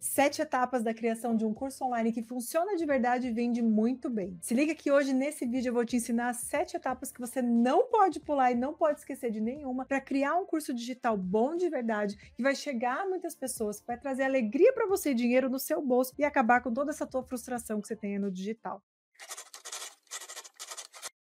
Sete etapas da criação de um curso online que funciona de verdade e vende muito bem. Se liga que hoje nesse vídeo eu vou te ensinar as sete etapas que você não pode pular e não pode esquecer de nenhuma para criar um curso digital bom de verdade que vai chegar a muitas pessoas, que vai trazer alegria para você e dinheiro no seu bolso e acabar com toda essa tua frustração que você tem no digital.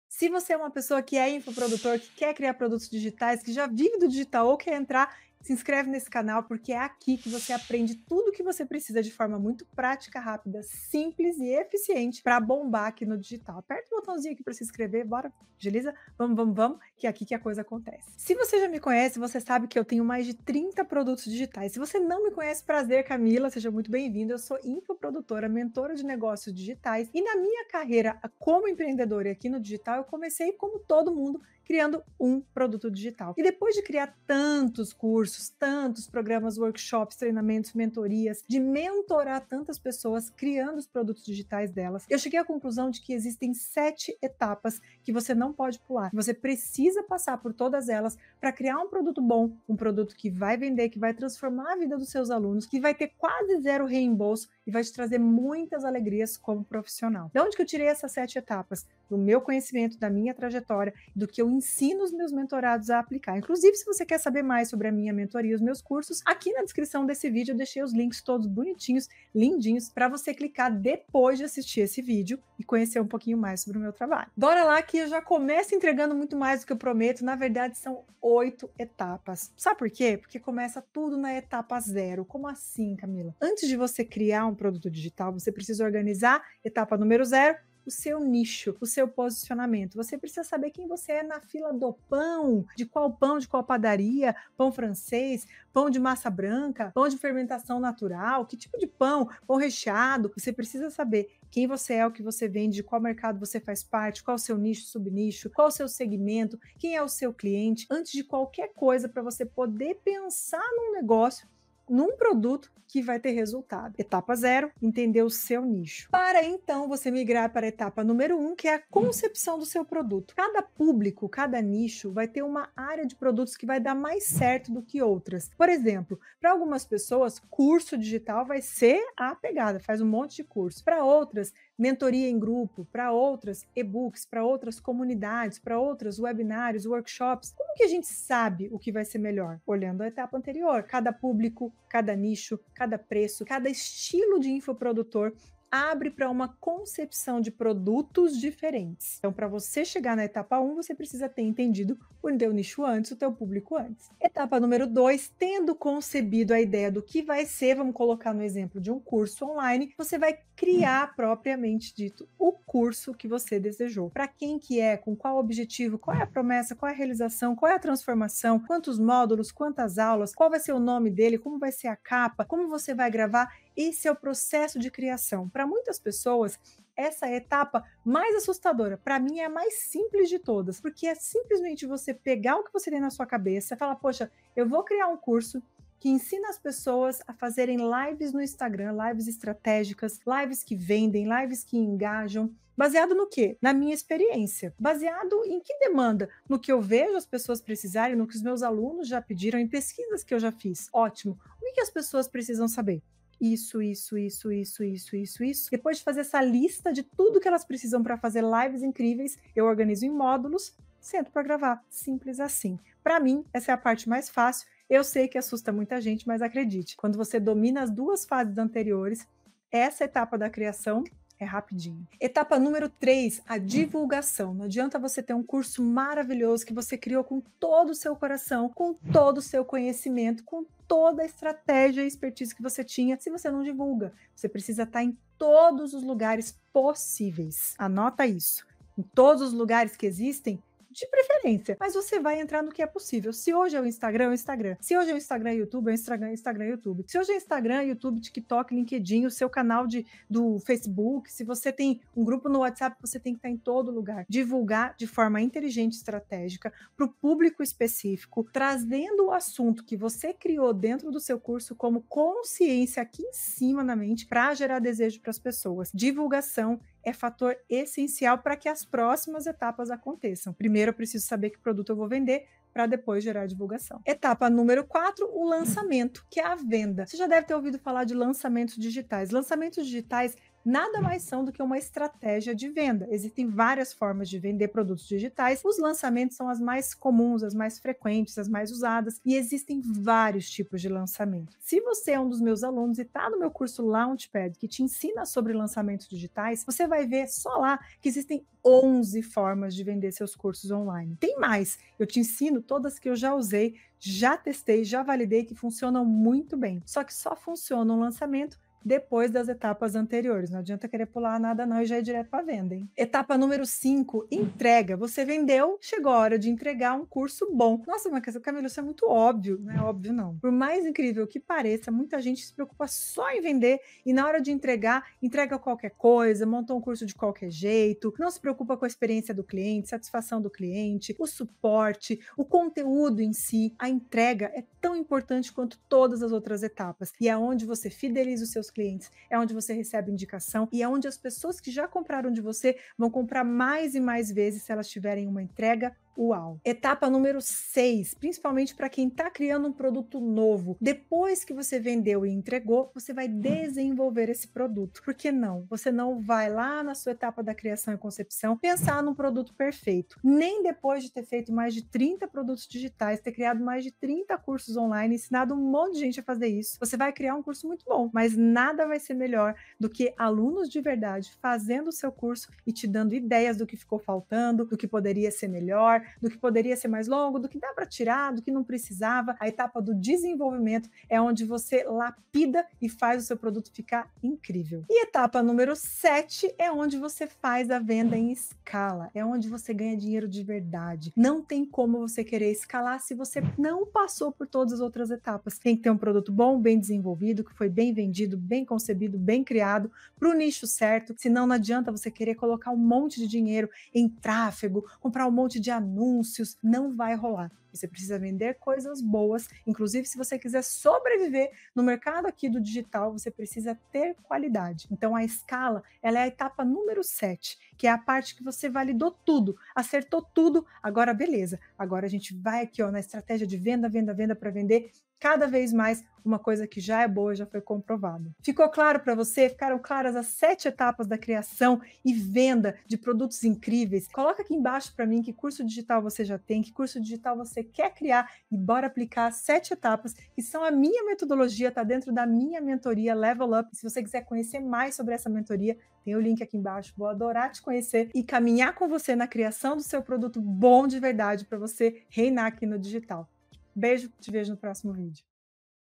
Se você é uma pessoa que é infoprodutor, que quer criar produtos digitais, que já vive do digital ou quer entrar se inscreve nesse canal porque é aqui que você aprende tudo o que você precisa de forma muito prática, rápida, simples e eficiente para bombar aqui no digital. Aperta o botãozinho aqui para se inscrever, bora, agiliza, vamos, vamos, vamos, que é aqui que a coisa acontece. Se você já me conhece, você sabe que eu tenho mais de 30 produtos digitais. Se você não me conhece, prazer, Camila, seja muito bem-vindo. Eu sou infoprodutora, mentora de negócios digitais e na minha carreira como empreendedora aqui no digital, eu comecei como todo mundo criando um produto digital. E depois de criar tantos cursos, tantos programas, workshops, treinamentos, mentorias, de mentorar tantas pessoas criando os produtos digitais delas, eu cheguei à conclusão de que existem sete etapas que você não pode pular. Você precisa passar por todas elas para criar um produto bom, um produto que vai vender, que vai transformar a vida dos seus alunos, que vai ter quase zero reembolso e vai te trazer muitas alegrias como profissional. De onde que eu tirei essas sete etapas? do meu conhecimento, da minha trajetória, do que eu ensino os meus mentorados a aplicar. Inclusive, se você quer saber mais sobre a minha mentoria e os meus cursos, aqui na descrição desse vídeo eu deixei os links todos bonitinhos, lindinhos, para você clicar depois de assistir esse vídeo e conhecer um pouquinho mais sobre o meu trabalho. Bora lá que eu já começo entregando muito mais do que eu prometo. Na verdade, são oito etapas. Sabe por quê? Porque começa tudo na etapa zero. Como assim, Camila? Antes de você criar um produto digital, você precisa organizar etapa número zero, o seu nicho, o seu posicionamento. Você precisa saber quem você é na fila do pão, de qual pão, de qual padaria, pão francês, pão de massa branca, pão de fermentação natural, que tipo de pão, pão recheado. Você precisa saber quem você é, o que você vende, de qual mercado você faz parte, qual o seu nicho, subnicho, qual o seu segmento, quem é o seu cliente, antes de qualquer coisa para você poder pensar num negócio num produto que vai ter resultado. Etapa zero, entender o seu nicho. Para então você migrar para a etapa número um, que é a concepção do seu produto. Cada público, cada nicho vai ter uma área de produtos que vai dar mais certo do que outras. Por exemplo, para algumas pessoas, curso digital vai ser a pegada, faz um monte de curso. Para outras, mentoria em grupo, para outras e-books, para outras comunidades, para outras webinários, workshops. Como que a gente sabe o que vai ser melhor? Olhando a etapa anterior. Cada público, cada nicho, cada preço, cada estilo de infoprodutor abre para uma concepção de produtos diferentes. Então, para você chegar na etapa 1, um, você precisa ter entendido o teu nicho antes, o teu público antes. Etapa número 2, tendo concebido a ideia do que vai ser, vamos colocar no exemplo de um curso online, você vai criar propriamente dito o curso que você desejou. Para quem que é, com qual objetivo, qual é a promessa, qual é a realização, qual é a transformação, quantos módulos, quantas aulas, qual vai ser o nome dele, como vai ser a capa, como você vai gravar, esse é o processo de criação para muitas pessoas, essa é a etapa mais assustadora. Para mim, é a mais simples de todas, porque é simplesmente você pegar o que você tem na sua cabeça, e falar, poxa, eu vou criar um curso que ensina as pessoas a fazerem lives no Instagram, lives estratégicas, lives que vendem, lives que engajam. Baseado no quê? Na minha experiência. Baseado em que demanda? No que eu vejo as pessoas precisarem, no que os meus alunos já pediram, em pesquisas que eu já fiz. Ótimo. O que as pessoas precisam saber? isso, isso, isso, isso, isso, isso, isso. Depois de fazer essa lista de tudo que elas precisam para fazer lives incríveis, eu organizo em módulos, sento para gravar. Simples assim. Para mim, essa é a parte mais fácil. Eu sei que assusta muita gente, mas acredite, quando você domina as duas fases anteriores, essa etapa da criação é rapidinho. Etapa número 3, a divulgação. Não adianta você ter um curso maravilhoso que você criou com todo o seu coração, com todo o seu conhecimento, com toda a estratégia e expertise que você tinha, se você não divulga. Você precisa estar em todos os lugares possíveis. Anota isso. Em todos os lugares que existem, de preferência. Mas você vai entrar no que é possível. Se hoje é o Instagram, é o Instagram. Se hoje é o Instagram é YouTube, é o Instagram, é o Instagram é YouTube. Se hoje é Instagram, é YouTube, TikTok, LinkedIn, o seu canal de, do Facebook, se você tem um grupo no WhatsApp, você tem que estar em todo lugar. Divulgar de forma inteligente, estratégica, para o público específico, trazendo o assunto que você criou dentro do seu curso como consciência aqui em cima na mente para gerar desejo para as pessoas. Divulgação é fator essencial para que as próximas etapas aconteçam. Primeiro, eu preciso saber que produto eu vou vender, para depois gerar divulgação. Etapa número 4, o lançamento, que é a venda. Você já deve ter ouvido falar de lançamentos digitais. Lançamentos digitais nada mais são do que uma estratégia de venda. Existem várias formas de vender produtos digitais. Os lançamentos são as mais comuns, as mais frequentes, as mais usadas e existem vários tipos de lançamento. Se você é um dos meus alunos e está no meu curso Launchpad, que te ensina sobre lançamentos digitais, você vai ver só lá que existem 11 formas de vender seus cursos online. Tem mais, eu te ensino todas que eu já usei, já testei, já validei que funcionam muito bem. Só que só funciona um lançamento depois das etapas anteriores. Não adianta querer pular nada, não, e já ir direto para venda. Hein? Etapa número 5, entrega. Você vendeu, chegou a hora de entregar um curso bom. Nossa, mas Camila, isso é muito óbvio. Não é óbvio, não. Por mais incrível que pareça, muita gente se preocupa só em vender e na hora de entregar, entrega qualquer coisa, monta um curso de qualquer jeito, não se preocupa com a experiência do cliente, satisfação do cliente, o suporte, o conteúdo em si. A entrega é tão importante quanto todas as outras etapas e é onde você fideliza os seus clientes, é onde você recebe indicação e é onde as pessoas que já compraram de você vão comprar mais e mais vezes se elas tiverem uma entrega Uau! Etapa número 6, principalmente para quem está criando um produto novo. Depois que você vendeu e entregou, você vai hum. desenvolver esse produto. Por que não? Você não vai lá na sua etapa da criação e concepção pensar num produto perfeito. Nem depois de ter feito mais de 30 produtos digitais, ter criado mais de 30 cursos online, ensinado um monte de gente a fazer isso, você vai criar um curso muito bom, mas nada vai ser melhor do que alunos de verdade fazendo o seu curso e te dando ideias do que ficou faltando, do que poderia ser melhor, do que poderia ser mais longo, do que dá para tirar, do que não precisava. A etapa do desenvolvimento é onde você lapida e faz o seu produto ficar incrível. E etapa número 7 é onde você faz a venda em escala, é onde você ganha dinheiro de verdade. Não tem como você querer escalar se você não passou por todas as outras etapas. Tem que ter um produto bom, bem desenvolvido, que foi bem vendido, bem concebido, bem criado, para o nicho certo, senão não adianta você querer colocar um monte de dinheiro em tráfego, comprar um monte de anúncios anúncios, não vai rolar. Você precisa vender coisas boas, inclusive se você quiser sobreviver no mercado aqui do digital, você precisa ter qualidade. Então a escala, ela é a etapa número 7, que é a parte que você validou tudo, acertou tudo, agora beleza. Agora a gente vai aqui, ó, na estratégia de venda, venda, venda para vender cada vez mais uma coisa que já é boa, já foi comprovada. Ficou claro para você? Ficaram claras as sete etapas da criação e venda de produtos incríveis? Coloca aqui embaixo para mim que curso digital você já tem, que curso digital você quer criar e bora aplicar as sete etapas que são a minha metodologia, tá dentro da minha mentoria Level Up. Se você quiser conhecer mais sobre essa mentoria, tem o link aqui embaixo. Vou adorar te conhecer e caminhar com você na criação do seu produto bom de verdade para você reinar aqui no digital. Beijo, te vejo no próximo vídeo.